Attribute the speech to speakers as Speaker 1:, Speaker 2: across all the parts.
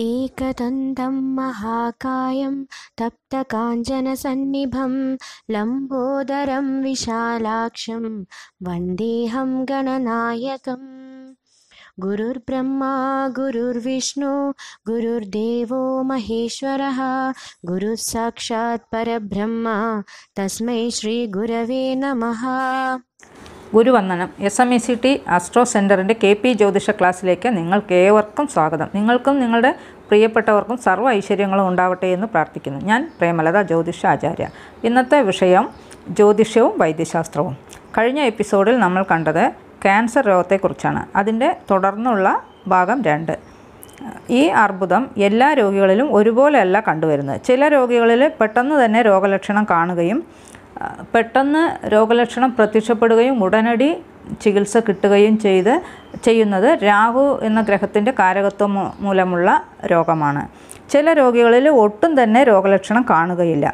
Speaker 1: एकदन्तं महाकायं तप्तकाञ्जनसन्निभं लम्बोदरं विशालाक्षं वन्देहं गणनायकम् गुरुर्ब्रह्मा गुरुर्विष्णु गुरुर्देवो महेश्वरः गुरुः परब्रह्म तस्मै श्रीगुरवे नमः ഗുരുവന്ദനം
Speaker 2: S M E C T astro സെൻറ്ററിൻ്റെ കെ പി ജ്യോതിഷ ക്ലാസ്സിലേക്ക് നിങ്ങൾക്കേവർക്കും സ്വാഗതം നിങ്ങൾക്കും നിങ്ങളുടെ പ്രിയപ്പെട്ടവർക്കും സർവ്വ ഐശ്വര്യങ്ങളും ഉണ്ടാവട്ടെ എന്ന് പ്രാർത്ഥിക്കുന്നു ഞാൻ പ്രേമലത ജ്യോതിഷ ആചാര്യ ഇന്നത്തെ വിഷയം ജ്യോതിഷവും വൈദ്യശാസ്ത്രവും കഴിഞ്ഞ എപ്പിസോഡിൽ നമ്മൾ കണ്ടത് ക്യാൻസർ രോഗത്തെക്കുറിച്ചാണ് അതിൻ്റെ തുടർന്നുള്ള ഭാഗം രണ്ട് ഈ അർബുദം എല്ലാ രോഗികളിലും ഒരുപോലെയല്ല കണ്ടുവരുന്നത് ചില രോഗികളിൽ പെട്ടെന്ന് തന്നെ രോഗലക്ഷണം കാണുകയും പെട്ടെന്ന് രോഗലക്ഷണം പ്രത്യക്ഷപ്പെടുകയും ഉടനടി ചികിത്സ കിട്ടുകയും ചെയ്ത് ചെയ്യുന്നത് രാഹു എന്ന ഗ്രഹത്തിൻ്റെ കാരകത്വം മൂലമുള്ള രോഗമാണ് ചില രോഗികളിൽ ഒട്ടും തന്നെ രോഗലക്ഷണം കാണുകയില്ല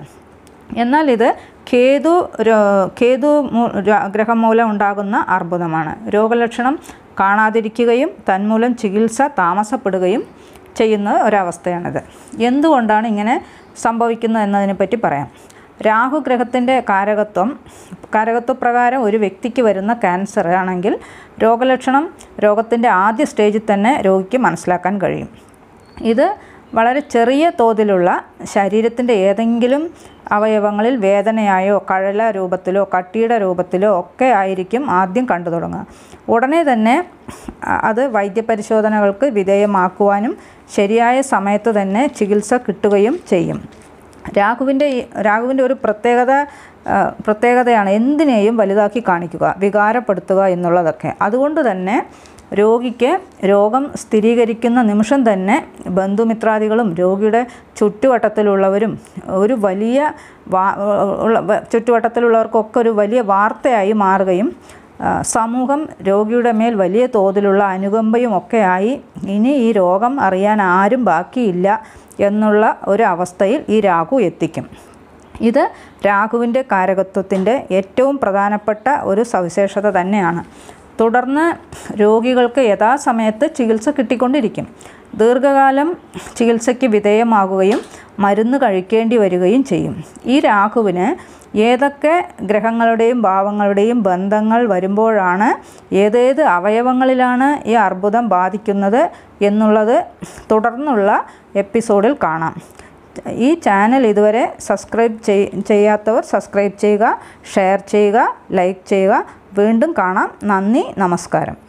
Speaker 2: എന്നാൽ ഇത് കേതു കേതു ഗ്രഹം മൂലം ഉണ്ടാകുന്ന അർബുദമാണ് രോഗലക്ഷണം കാണാതിരിക്കുകയും തന്മൂലം ചികിത്സ താമസപ്പെടുകയും ചെയ്യുന്ന ഒരവസ്ഥയാണിത് എന്തുകൊണ്ടാണ് ഇങ്ങനെ സംഭവിക്കുന്നത് പറ്റി പറയാം രാഹുഗ്രഹത്തിൻ്റെ കാരകത്വം കാരകത്വപ്രകാരം ഒരു വ്യക്തിക്ക് വരുന്ന ക്യാൻസർ ആണെങ്കിൽ രോഗലക്ഷണം രോഗത്തിൻ്റെ ആദ്യ സ്റ്റേജിൽ തന്നെ രോഗിക്ക് മനസ്സിലാക്കാൻ കഴിയും ഇത് വളരെ ചെറിയ തോതിലുള്ള ശരീരത്തിൻ്റെ ഏതെങ്കിലും അവയവങ്ങളിൽ വേദനയായോ കഴല രൂപത്തിലോ കട്ടിയുടെ രൂപത്തിലോ ഒക്കെ ആയിരിക്കും ആദ്യം കണ്ടു തുടങ്ങുക ഉടനെ തന്നെ അത് വൈദ്യപരിശോധനകൾക്ക് വിധേയമാക്കുവാനും ശരിയായ സമയത്ത് തന്നെ ചികിത്സ കിട്ടുകയും ചെയ്യും രാഘുവിൻ്റെ രാഘുവിൻ്റെ ഒരു പ്രത്യേകത പ്രത്യേകതയാണ് എന്തിനേയും വലുതാക്കി കാണിക്കുക വികാരപ്പെടുത്തുക എന്നുള്ളതൊക്കെ അതുകൊണ്ട് തന്നെ രോഗിക്ക് രോഗം സ്ഥിരീകരിക്കുന്ന നിമിഷം തന്നെ ബന്ധുമിത്രാദികളും രോഗിയുടെ ചുറ്റുവട്ടത്തിലുള്ളവരും ഒരു വലിയ വാ ചുറ്റുവട്ടത്തിലുള്ളവർക്കൊക്കെ ഒരു വലിയ വാർത്തയായി മാറുകയും സമൂഹം രോഗിയുടെ മേൽ വലിയ തോതിലുള്ള അനുകമ്പയും ഒക്കെയായി ഇനി ഈ രോഗം അറിയാൻ ആരും ബാക്കിയില്ല എന്നുള്ള ഒരു അവസ്ഥയിൽ ഈ രാഹു എത്തിക്കും ഇത് രാഹുവിൻ്റെ കാരകത്വത്തിൻ്റെ ഏറ്റവും പ്രധാനപ്പെട്ട ഒരു സവിശേഷത തന്നെയാണ് തുടർന്ന് രോഗികൾക്ക് യഥാസമയത്ത് ചികിത്സ കിട്ടിക്കൊണ്ടിരിക്കും ദീർഘകാലം ചികിത്സയ്ക്ക് വിധേയമാകുകയും മരുന്ന് കഴിക്കേണ്ടി വരികയും ചെയ്യും ഈ രാഹുവിന് ഏതൊക്കെ ഗ്രഹങ്ങളുടെയും ഭാവങ്ങളുടെയും ബന്ധങ്ങൾ വരുമ്പോഴാണ് ഏതേത് അവയവങ്ങളിലാണ് ഈ അർബുദം ബാധിക്കുന്നത് എന്നുള്ളത് തുടർന്നുള്ള എപ്പിസോഡിൽ കാണാം ഈ ചാനൽ ഇതുവരെ സബ്സ്ക്രൈബ് ചെയ്യാത്തവർ സബ്സ്ക്രൈബ് ചെയ്യുക ഷെയർ ചെയ്യുക ലൈക്ക് ചെയ്യുക വീണ്ടും കാണാം നന്ദി നമസ്കാരം